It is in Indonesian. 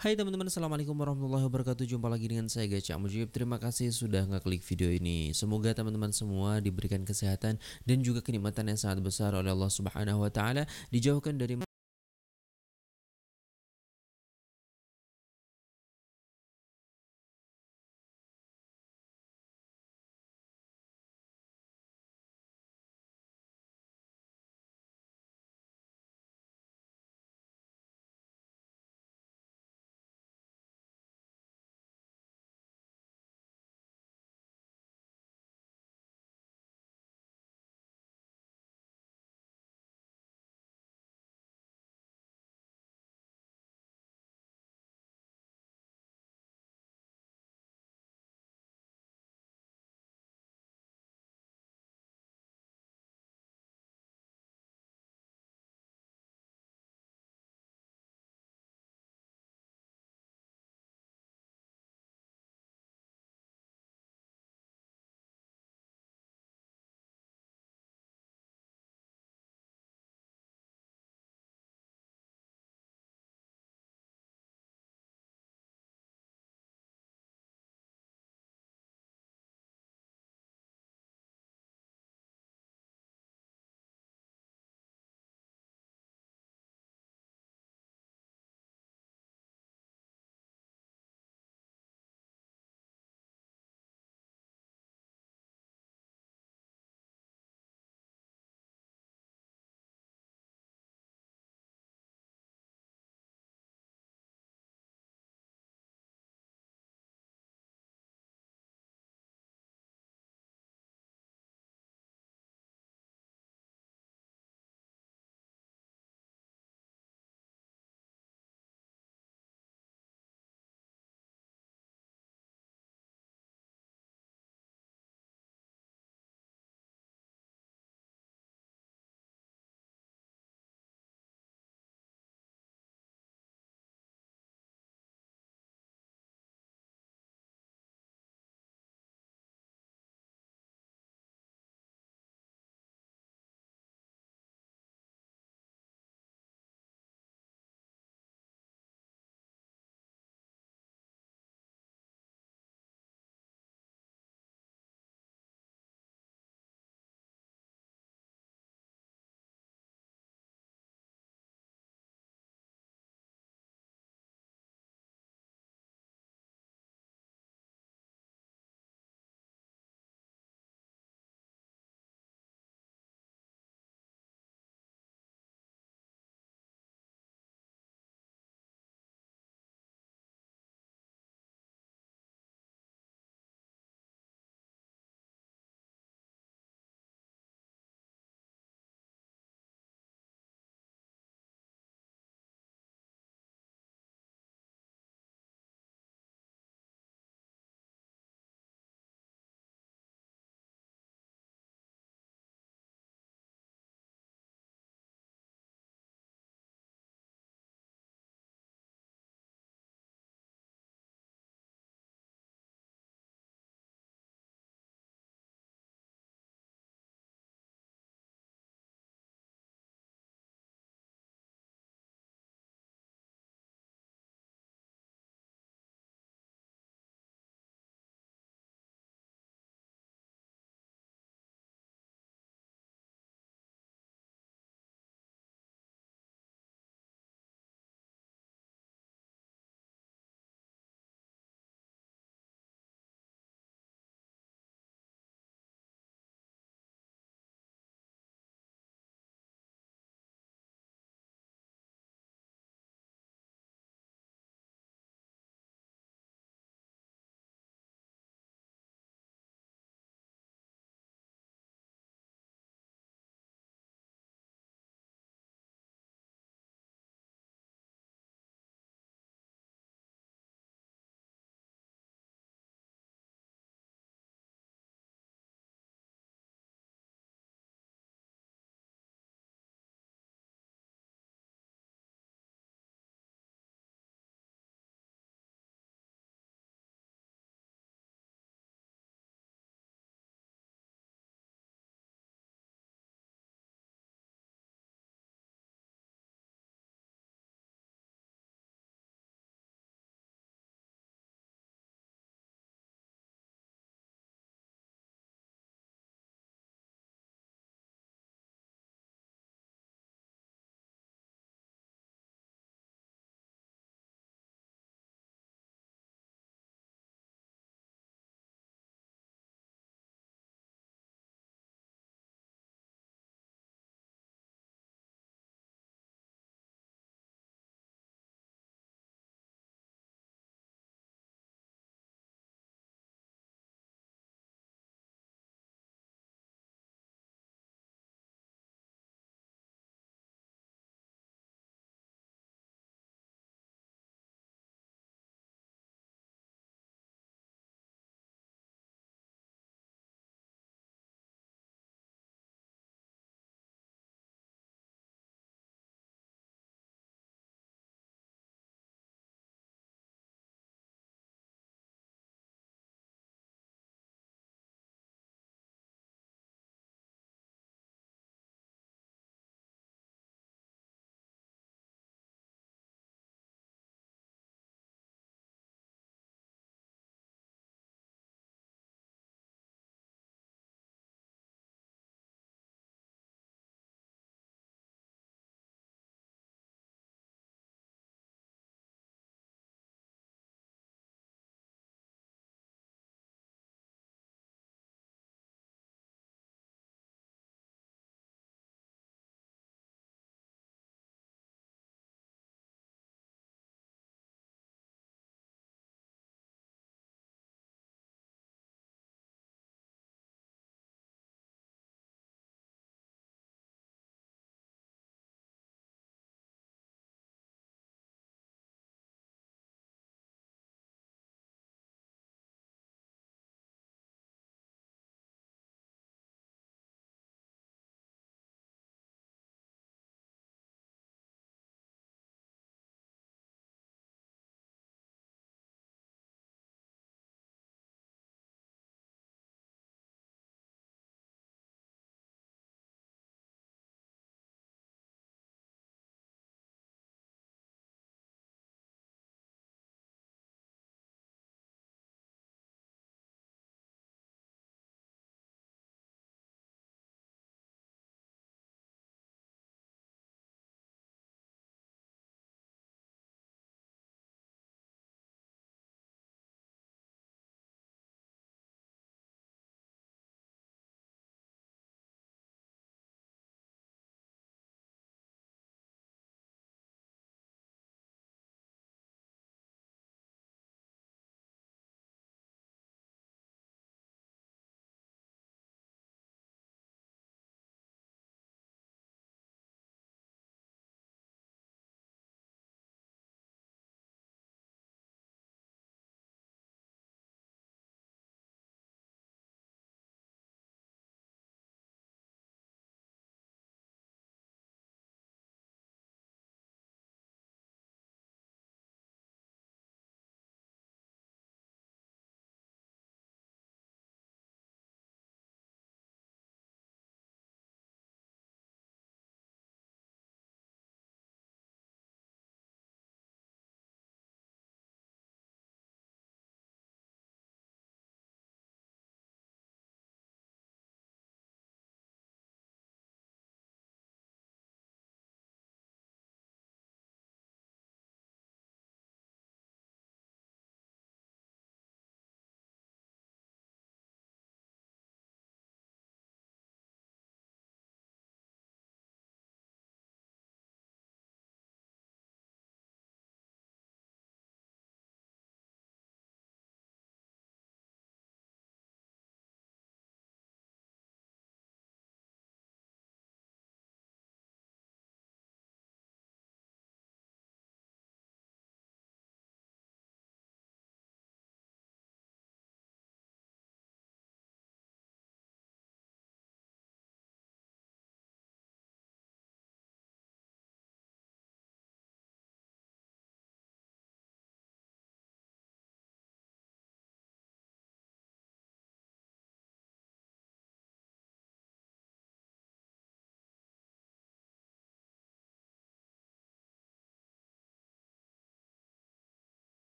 Hai teman-teman, Assalamualaikum warahmatullahi wabarakatuh Jumpa lagi dengan saya Gacha Mujib Terima kasih sudah ngeklik video ini Semoga teman-teman semua diberikan kesehatan Dan juga kenikmatan yang sangat besar oleh Allah subhanahu wa ta'ala Dijauhkan dari